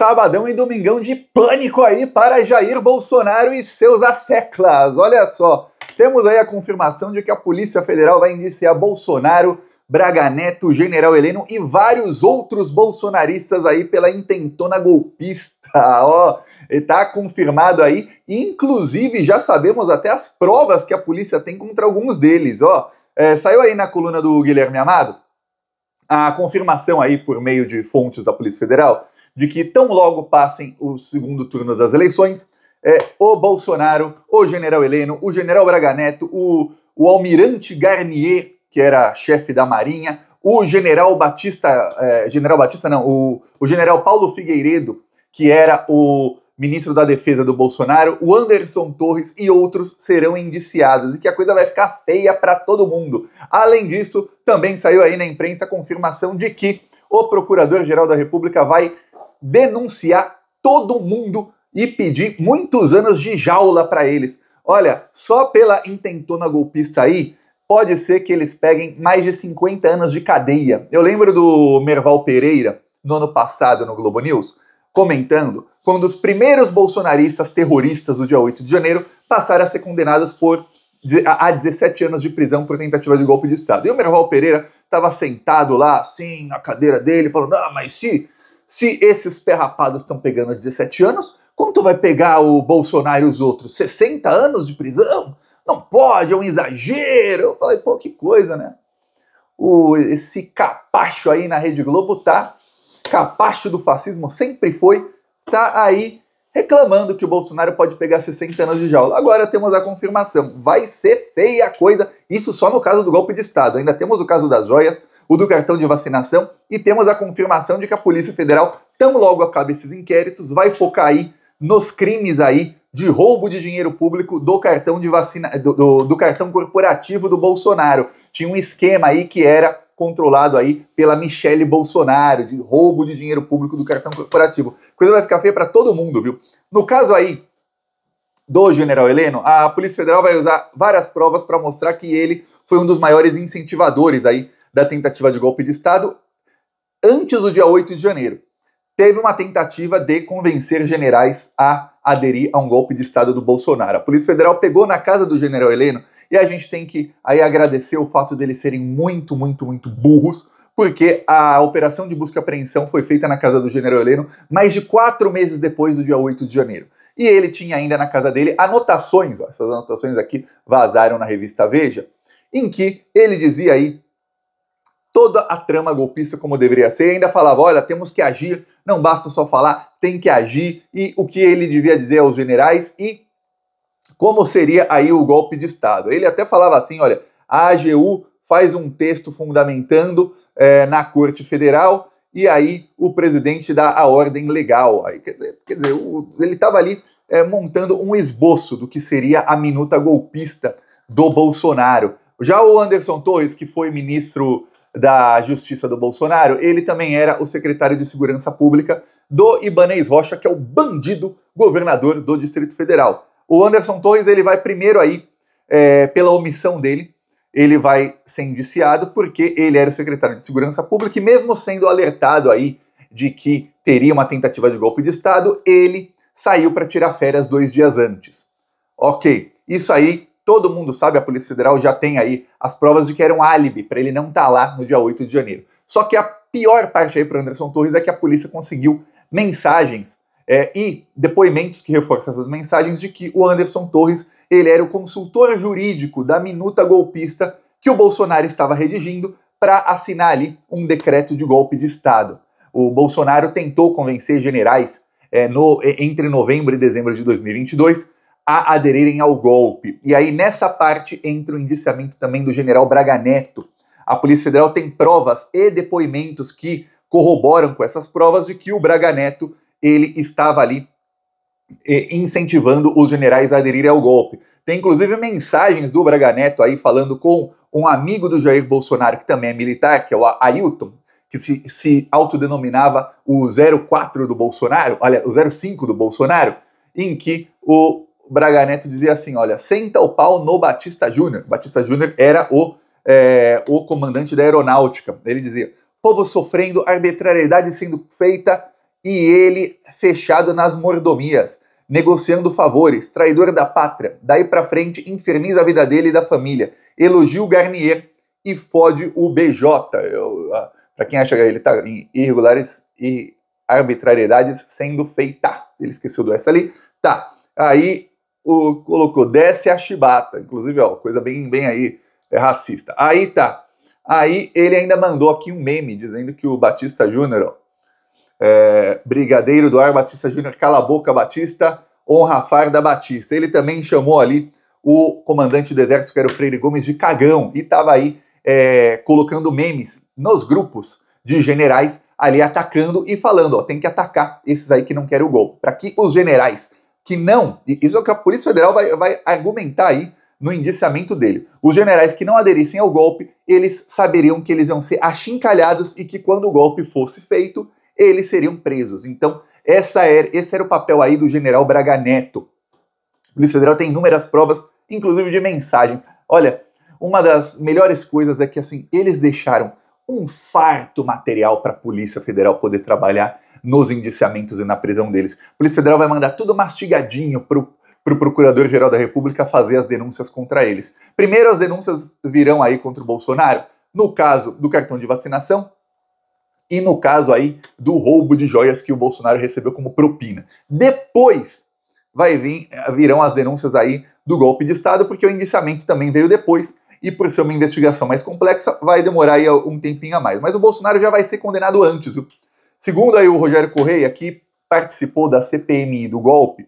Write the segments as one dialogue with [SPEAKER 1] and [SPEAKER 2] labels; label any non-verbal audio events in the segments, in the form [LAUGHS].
[SPEAKER 1] sabadão e domingão de pânico aí para Jair Bolsonaro e seus asseclas. Olha só, temos aí a confirmação de que a Polícia Federal vai indiciar Bolsonaro, Braga Neto, General Heleno e vários outros bolsonaristas aí pela intentona golpista. [LAUGHS] Ó, está confirmado aí. Inclusive, já sabemos até as provas que a polícia tem contra alguns deles. Ó, é, saiu aí na coluna do Guilherme Amado a confirmação aí por meio de fontes da Polícia Federal de que tão logo passem o segundo turno das eleições, é, o Bolsonaro, o general Heleno, o general Braga Neto, o, o almirante Garnier, que era chefe da Marinha, o general Batista, é, general Batista não, o, o general Paulo Figueiredo, que era o ministro da Defesa do Bolsonaro, o Anderson Torres e outros serão indiciados e que a coisa vai ficar feia para todo mundo. Além disso, também saiu aí na imprensa a confirmação de que o Procurador-Geral da República vai denunciar todo mundo e pedir muitos anos de jaula para eles. Olha, só pela intentona golpista aí, pode ser que eles peguem mais de 50 anos de cadeia. Eu lembro do Merval Pereira, no ano passado no Globo News, comentando quando os primeiros bolsonaristas terroristas do dia 8 de janeiro passaram a ser condenados por a 17 anos de prisão por tentativa de golpe de Estado. E o Merval Pereira estava sentado lá, assim, na cadeira dele, falando: "Ah, mas se se esses perrapados estão pegando a 17 anos, quanto vai pegar o Bolsonaro e os outros? 60 anos de prisão? Não pode, é um exagero. Eu falei, pô, que coisa, né? O, esse capacho aí na Rede Globo tá. Capacho do fascismo sempre foi, tá aí reclamando que o Bolsonaro pode pegar 60 anos de jaula. Agora temos a confirmação. Vai ser feia a coisa. Isso só no caso do golpe de Estado. Ainda temos o caso das joias, o do cartão de vacinação e temos a confirmação de que a Polícia Federal, tão logo acabe esses inquéritos, vai focar aí nos crimes aí de roubo de dinheiro público do cartão de vacina do, do, do cartão corporativo do Bolsonaro. Tinha um esquema aí que era controlado aí pela Michele Bolsonaro, de roubo de dinheiro público do cartão corporativo. Coisa vai ficar feia para todo mundo, viu? No caso aí do general Heleno, a Polícia Federal vai usar várias provas para mostrar que ele foi um dos maiores incentivadores aí da tentativa de golpe de Estado antes do dia 8 de janeiro. Teve uma tentativa de convencer generais a aderir a um golpe de Estado do Bolsonaro. A Polícia Federal pegou na casa do general Heleno e a gente tem que aí agradecer o fato deles serem muito, muito, muito burros, porque a operação de busca e apreensão foi feita na casa do general Heleno mais de quatro meses depois do dia 8 de janeiro. E ele tinha ainda na casa dele anotações, ó, essas anotações aqui vazaram na revista Veja, em que ele dizia aí toda a trama golpista como deveria ser. E ainda falava: olha, temos que agir, não basta só falar, tem que agir. E o que ele devia dizer aos generais e como seria aí o golpe de Estado. Ele até falava assim: olha, a AGU faz um texto fundamentando é, na Corte Federal e aí o presidente dá a ordem legal. Aí, quer dizer, quer dizer o, ele estava ali é, montando um esboço do que seria a minuta golpista do Bolsonaro. Já o Anderson Torres, que foi ministro da Justiça do Bolsonaro, ele também era o secretário de Segurança Pública do Ibanez Rocha, que é o bandido governador do Distrito Federal. O Anderson Torres ele vai primeiro aí é, pela omissão dele, ele vai ser indiciado porque ele era o secretário de Segurança Pública e mesmo sendo alertado aí de que teria uma tentativa de golpe de Estado, ele saiu para tirar férias dois dias antes. Ok, isso aí todo mundo sabe, a Polícia Federal já tem aí as provas de que era um álibi para ele não estar tá lá no dia 8 de janeiro. Só que a pior parte aí para Anderson Torres é que a polícia conseguiu mensagens é, e depoimentos que reforçam essas mensagens de que o Anderson Torres ele era o consultor jurídico da minuta golpista que o Bolsonaro estava redigindo para assinar ali um decreto de golpe de Estado. O Bolsonaro tentou convencer generais é, no, entre novembro e dezembro de 2022 a aderirem ao golpe. E aí, nessa parte, entra o indiciamento também do general Braga Neto. A Polícia Federal tem provas e depoimentos que corroboram com essas provas de que o Braga Neto ele estava ali eh, incentivando os generais a aderirem ao golpe. Tem inclusive mensagens do Braga Neto aí falando com um amigo do Jair Bolsonaro, que também é militar, que é o Ailton, que se, se autodenominava o 04 do Bolsonaro, olha, o 05 do Bolsonaro, em que o Braga Neto dizia assim: olha, senta o pau no Batista Júnior. Batista Júnior era o, é, o comandante da aeronáutica. Ele dizia: povo sofrendo, arbitrariedade sendo feita e ele fechado nas mordomias, negociando favores, traidor da pátria. Daí para frente, inferniza a vida dele e da família. Elogia o Garnier e fode o BJ. Ah, para quem acha que ele tá em irregulares e arbitrariedades sendo feita. Ele esqueceu do S ali. Tá. Aí o, colocou, desce a chibata. Inclusive, ó, coisa bem, bem aí, é racista. Aí tá. Aí ele ainda mandou aqui um meme dizendo que o Batista Júnior, é, Brigadeiro do Ar Batista Júnior, cala a boca Batista, honra a farda Batista. Ele também chamou ali o comandante do exército, que era o Freire Gomes, de cagão, e estava aí é, colocando memes nos grupos de generais ali atacando e falando, ó, tem que atacar esses aí que não querem o gol, para que os generais que não, isso é o que a Polícia Federal vai, vai argumentar aí no indiciamento dele. Os generais que não aderissem ao golpe, eles saberiam que eles iam ser achincalhados e que quando o golpe fosse feito, eles seriam presos. Então, essa era, esse era o papel aí do general Braga Neto. A Polícia Federal tem inúmeras provas, inclusive de mensagem. Olha, uma das melhores coisas é que assim, eles deixaram um farto material para a Polícia Federal poder trabalhar nos indiciamentos e na prisão deles. A Polícia Federal vai mandar tudo mastigadinho para o pro Procurador-Geral da República fazer as denúncias contra eles. Primeiro, as denúncias virão aí contra o Bolsonaro, no caso do cartão de vacinação e no caso aí do roubo de joias que o Bolsonaro recebeu como propina. Depois vai vir, virão as denúncias aí do golpe de Estado, porque o indiciamento também veio depois e por ser uma investigação mais complexa, vai demorar aí um tempinho a mais. Mas o Bolsonaro já vai ser condenado antes, Segundo aí o Rogério Correia, que participou da CPMI do golpe,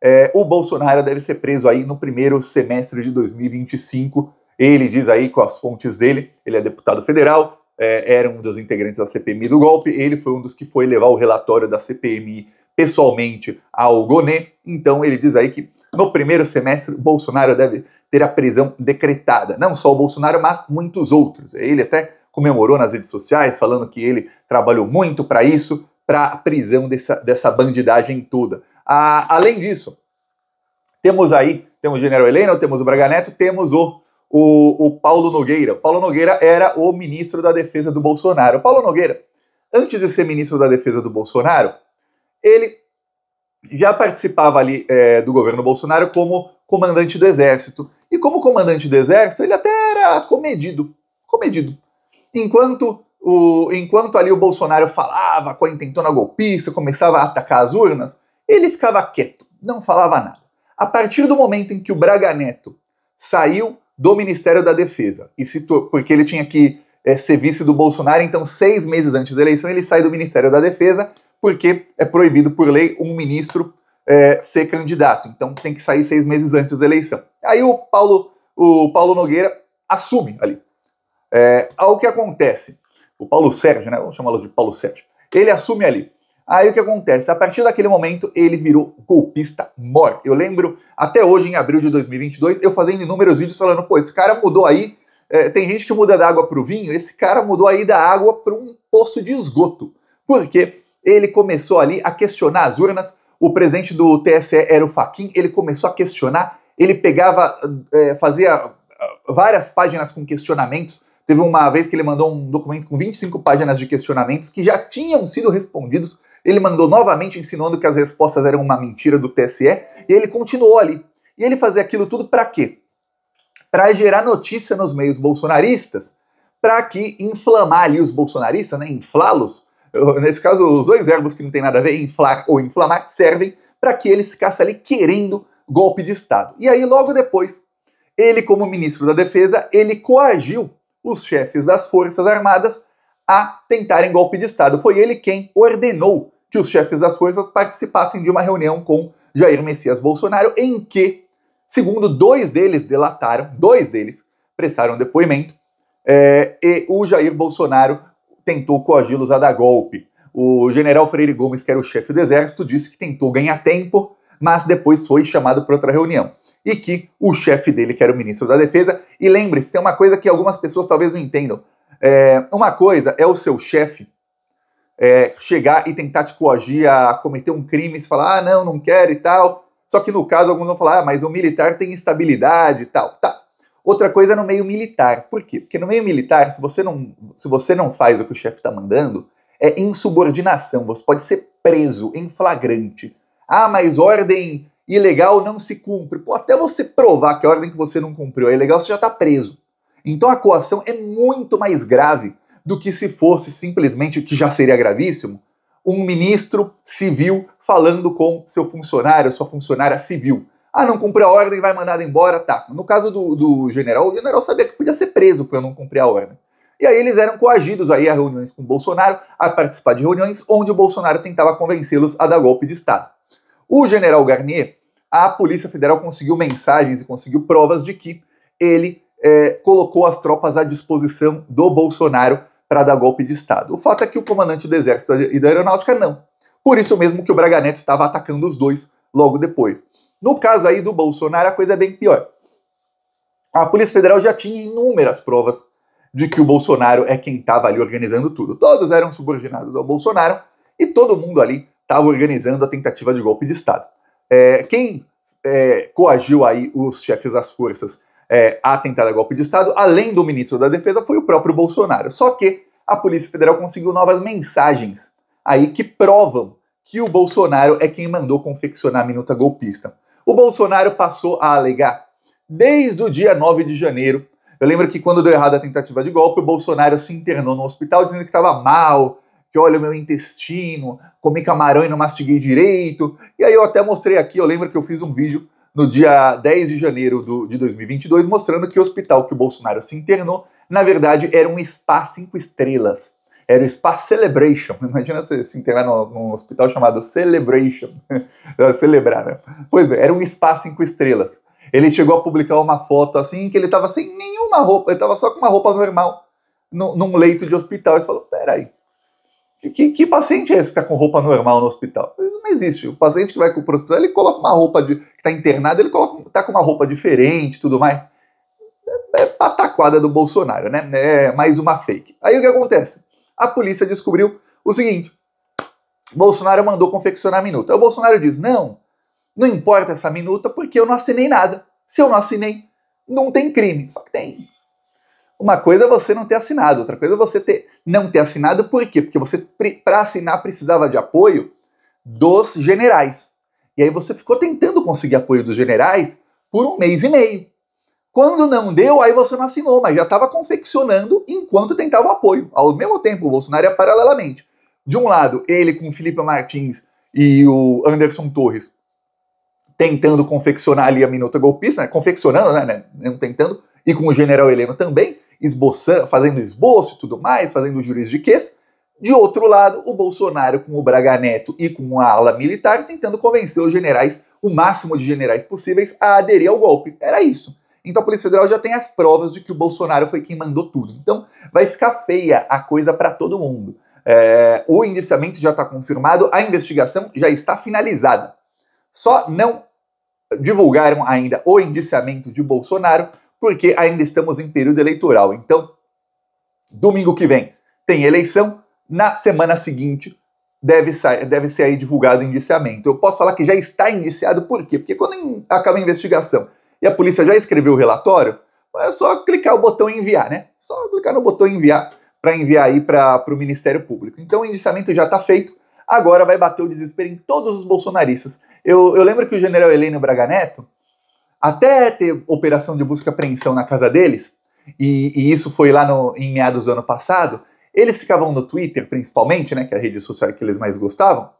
[SPEAKER 1] é, o Bolsonaro deve ser preso aí no primeiro semestre de 2025. Ele diz aí com as fontes dele, ele é deputado federal, é, era um dos integrantes da CPMI do golpe, ele foi um dos que foi levar o relatório da CPMI pessoalmente ao Gonê. Então ele diz aí que no primeiro semestre Bolsonaro deve ter a prisão decretada. Não só o Bolsonaro, mas muitos outros. Ele até comemorou nas redes sociais, falando que ele trabalhou muito para isso, para a prisão dessa, dessa bandidagem toda. além disso, temos aí, temos o General Helena, temos o Braga Neto, temos o, o, o Paulo Nogueira. O Paulo Nogueira era o ministro da defesa do Bolsonaro. O Paulo Nogueira, antes de ser ministro da defesa do Bolsonaro, ele já participava ali é, do governo Bolsonaro como comandante do exército. E como comandante do exército, ele até era comedido. Comedido enquanto o, enquanto ali o Bolsonaro falava com a intentona golpista, começava a atacar as urnas, ele ficava quieto, não falava nada. A partir do momento em que o Braga Neto saiu do Ministério da Defesa, e se, porque ele tinha que é, ser vice do Bolsonaro, então seis meses antes da eleição ele sai do Ministério da Defesa, porque é proibido por lei um ministro é, ser candidato, então tem que sair seis meses antes da eleição. Aí o Paulo, o Paulo Nogueira assume ali é, ao que acontece, o Paulo Sérgio, né? Vamos chamá-lo de Paulo Sérgio. Ele assume ali. Aí o que acontece? A partir daquele momento, ele virou golpista mor. Eu lembro, até hoje, em abril de 2022, eu fazendo inúmeros vídeos falando, pô, esse cara mudou aí. É, tem gente que muda da água para o vinho, esse cara mudou aí da água para um poço de esgoto. Porque ele começou ali a questionar as urnas. O presidente do TSE era o Faquin, ele começou a questionar, ele pegava, é, fazia ah, várias páginas com questionamentos Teve uma vez que ele mandou um documento com 25 páginas de questionamentos que já tinham sido respondidos. Ele mandou novamente ensinando que as respostas eram uma mentira do TSE e ele continuou ali. E ele fazia aquilo tudo para quê? Para gerar notícia nos meios bolsonaristas, para que inflamar ali os bolsonaristas, né, inflá-los. Nesse caso, os dois verbos que não tem nada a ver, inflar ou inflamar, servem para que eles ficasse ali querendo golpe de Estado. E aí, logo depois, ele, como ministro da Defesa, ele coagiu os chefes das Forças Armadas a tentarem golpe de Estado. Foi ele quem ordenou que os chefes das forças participassem de uma reunião com Jair Messias Bolsonaro, em que, segundo dois deles delataram, dois deles prestaram depoimento, é, e o Jair Bolsonaro tentou coagi-los a dar golpe. O general Freire Gomes, que era o chefe do exército, disse que tentou ganhar tempo mas depois foi chamado para outra reunião. E que o chefe dele, que era o ministro da Defesa, e lembre-se, tem uma coisa que algumas pessoas talvez não entendam. É, uma coisa é o seu chefe é, chegar e tentar te coagir a cometer um crime, se falar, ah, não, não quero e tal. Só que no caso, alguns vão falar, ah, mas o militar tem instabilidade e tal. Tá. Outra coisa é no meio militar. Por quê? Porque no meio militar, se você não, se você não faz o que o chefe está mandando, é insubordinação. Você pode ser preso em flagrante. Ah, mas ordem ilegal não se cumpre. Pô, até você provar que a ordem que você não cumpriu é ilegal, você já está preso. Então a coação é muito mais grave do que se fosse simplesmente, o que já seria gravíssimo, um ministro civil falando com seu funcionário, sua funcionária civil. Ah, não cumpriu a ordem, vai mandado embora, tá. No caso do, do general, o general sabia que podia ser preso por não cumprir a ordem. E aí eles eram coagidos aí a reuniões com o Bolsonaro, a participar de reuniões onde o Bolsonaro tentava convencê-los a dar golpe de Estado. O general Garnier, a Polícia Federal conseguiu mensagens e conseguiu provas de que ele é, colocou as tropas à disposição do Bolsonaro para dar golpe de Estado. O fato é que o comandante do Exército e da Aeronáutica não. Por isso mesmo que o Braga Neto estava atacando os dois logo depois. No caso aí do Bolsonaro, a coisa é bem pior. A Polícia Federal já tinha inúmeras provas de que o Bolsonaro é quem estava ali organizando tudo. Todos eram subordinados ao Bolsonaro e todo mundo ali estava organizando a tentativa de golpe de Estado. É, quem é, coagiu aí os chefes das forças é, a tentar golpe de Estado, além do ministro da Defesa, foi o próprio Bolsonaro. Só que a Polícia Federal conseguiu novas mensagens aí que provam que o Bolsonaro é quem mandou confeccionar a minuta golpista. O Bolsonaro passou a alegar desde o dia 9 de janeiro eu lembro que quando deu errado a tentativa de golpe, o Bolsonaro se internou no hospital dizendo que estava mal, que olha o meu intestino, comi camarão e não mastiguei direito. E aí eu até mostrei aqui, eu lembro que eu fiz um vídeo no dia 10 de janeiro do, de 2022 mostrando que o hospital que o Bolsonaro se internou, na verdade, era um spa cinco estrelas. Era o Spa Celebration. [LAUGHS] Imagina você se internar num, num hospital chamado Celebration. [LAUGHS] Celebrar, né? Pois bem, era um spa cinco estrelas. Ele chegou a publicar uma foto assim que ele estava sem nenhuma roupa, ele estava só com uma roupa normal no, num leito de hospital. Ele falou: peraí, que, que paciente é esse que está com roupa normal no hospital? Não existe. O paciente que vai para o hospital, ele coloca uma roupa de. que está internado, ele coloca, tá com uma roupa diferente tudo mais. É, é pataquada do Bolsonaro, né? É mais uma fake. Aí o que acontece? A polícia descobriu o seguinte: Bolsonaro mandou confeccionar minuta. Aí o Bolsonaro diz: não, não importa essa minuta porque eu não assinei nada. Se eu não assinei, não tem crime. Só que tem. Uma coisa é você não ter assinado, outra coisa é você ter, não ter assinado, por quê? Porque você, para assinar, precisava de apoio dos generais. E aí você ficou tentando conseguir apoio dos generais por um mês e meio. Quando não deu, aí você não assinou, mas já estava confeccionando enquanto tentava o apoio. Ao mesmo tempo, o Bolsonaro ia paralelamente. De um lado, ele com o Felipe Martins e o Anderson Torres tentando confeccionar ali a minuta golpista, né? confeccionando, né, né tentando, e com o general Heleno também, esboçando, fazendo esboço e tudo mais, fazendo jurisdiquês. de De outro lado, o Bolsonaro com o Braga Neto e com a ala militar tentando convencer os generais, o máximo de generais possíveis, a aderir ao golpe. Era isso. Então a Polícia Federal já tem as provas de que o Bolsonaro foi quem mandou tudo. Então vai ficar feia a coisa para todo mundo. É, o indiciamento já está confirmado, a investigação já está finalizada. Só não divulgaram ainda o indiciamento de Bolsonaro, porque ainda estamos em período eleitoral. Então, domingo que vem tem eleição, na semana seguinte deve, sair, deve ser aí divulgado o indiciamento. Eu posso falar que já está indiciado, por quê? Porque quando acaba a investigação e a polícia já escreveu o relatório, é só clicar o botão enviar, né? Só clicar no botão enviar para enviar aí para o Ministério Público. Então o indiciamento já está feito, agora vai bater o desespero em todos os bolsonaristas eu, eu lembro que o general Heleno Braga Neto, até ter operação de busca e apreensão na casa deles, e, e isso foi lá no, em meados do ano passado, eles ficavam no Twitter, principalmente, né, que é a rede social que eles mais gostavam,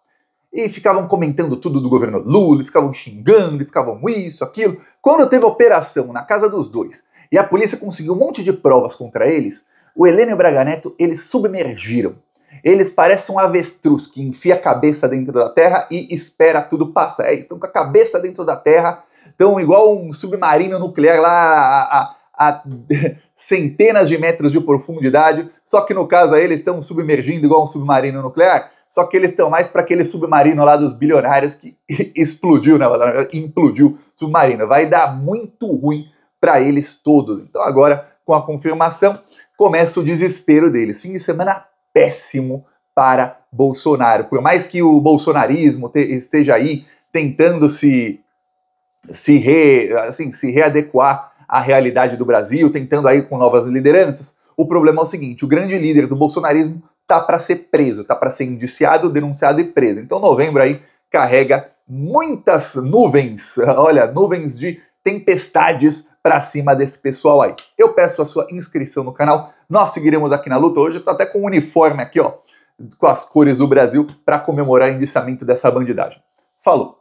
[SPEAKER 1] e ficavam comentando tudo do governo Lula, ficavam xingando, ficavam isso, aquilo. Quando teve operação na casa dos dois e a polícia conseguiu um monte de provas contra eles, o Heleno e o Braga Neto, eles submergiram eles parecem um avestruz que enfia a cabeça dentro da terra e espera tudo passar. É, estão com a cabeça dentro da terra, estão igual um submarino nuclear lá a, a, a [LAUGHS] centenas de metros de profundidade. Só que no caso aí, eles estão submergindo igual um submarino nuclear. Só que eles estão mais para aquele submarino lá dos bilionários que [LAUGHS] explodiu, né? Implodiu submarino. Vai dar muito ruim para eles todos. Então agora, com a confirmação, começa o desespero deles. Fim de semana péssimo para Bolsonaro. Por mais que o bolsonarismo esteja aí tentando se se, re, assim, se readequar à realidade do Brasil, tentando aí com novas lideranças, o problema é o seguinte: o grande líder do bolsonarismo tá para ser preso, tá para ser indiciado, denunciado e preso. Então novembro aí carrega muitas nuvens, [LAUGHS] olha, nuvens de tempestades para cima desse pessoal aí. Eu peço a sua inscrição no canal. Nós seguiremos aqui na luta. Hoje eu tô até com um uniforme aqui, ó, com as cores do Brasil para comemorar o indiciamento dessa bandidagem. Falou.